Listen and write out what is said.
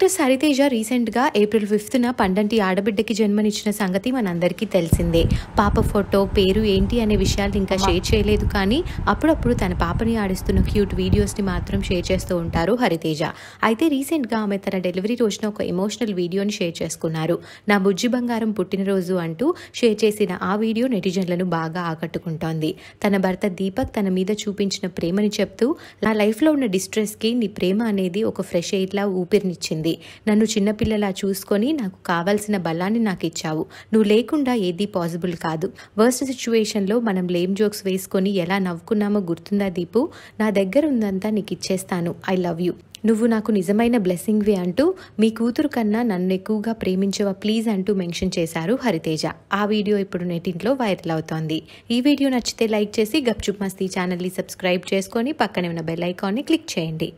actor సరితేజ రీసెంట్గా April ఫిఫ్త్న పండంటి ఆడబిడ్డకి జన్మనిచ్చిన సంగతి మనందరికీ తెలిసిందే పాప ఫోటో పేరు ఏంటి అనే విషయాలు ఇంకా షేర్ చేయలేదు కానీ అప్పుడప్పుడు తన పాపని ఆడిస్తున్న క్యూట్ వీడియోస్ని మాత్రం షేర్ చేస్తూ ఉంటారు హరితేజ అయితే రీసెంట్గా ఆమె తన డెలివరీ రోజున ఒక ఎమోషనల్ వీడియోని షేర్ చేసుకున్నారు నా బుజ్జి బంగారం పుట్టినరోజు అంటూ షేర్ చేసిన ఆ వీడియో నెటిజన్లను బాగా ఆకట్టుకుంటోంది తన భర్త దీపక్ తన మీద చూపించిన ప్రేమని చెప్తూ నా లైఫ్లో ఉన్న డిస్ట్రెస్కి నీ ప్రేమ అనేది ఒక ఫ్రెష్ ఎయిర్లా ఊపిరినిచ్చింది ఉంది నన్ను చిన్నపిల్లలా చూసుకొని నాకు కావాల్సిన బలాన్ని నాకు ఇచ్చావు నువ్వు లేకుండా ఏది పాసిబుల్ కాదు వర్స్ట్ సిచ్యువేషన్లో మనం లేమ్ జోక్స్ వేసుకొని ఎలా నవ్వుకున్నామో గుర్తుందా దీపు నా దగ్గర ఉందంతా నీకు ఇచ్చేస్తాను ఐ లవ్ యూ నువ్వు నాకు నిజమైన బ్లెస్సింగ్వి అంటూ మీ కూతురు కన్నా నన్ను ఎక్కువగా ప్రేమించవా ప్లీజ్ అంటూ మెన్షన్ చేశారు హరితేజ ఆ వీడియో ఇప్పుడు నెటింట్లో వైరల్ అవుతోంది ఈ వీడియో నచ్చితే లైక్ చేసి గప్చుప్ మస్తీ ఛానల్ని సబ్స్క్రైబ్ చేసుకొని పక్కనే ఉన్న బెల్ ఐకాన్ని క్లిక్ చేయండి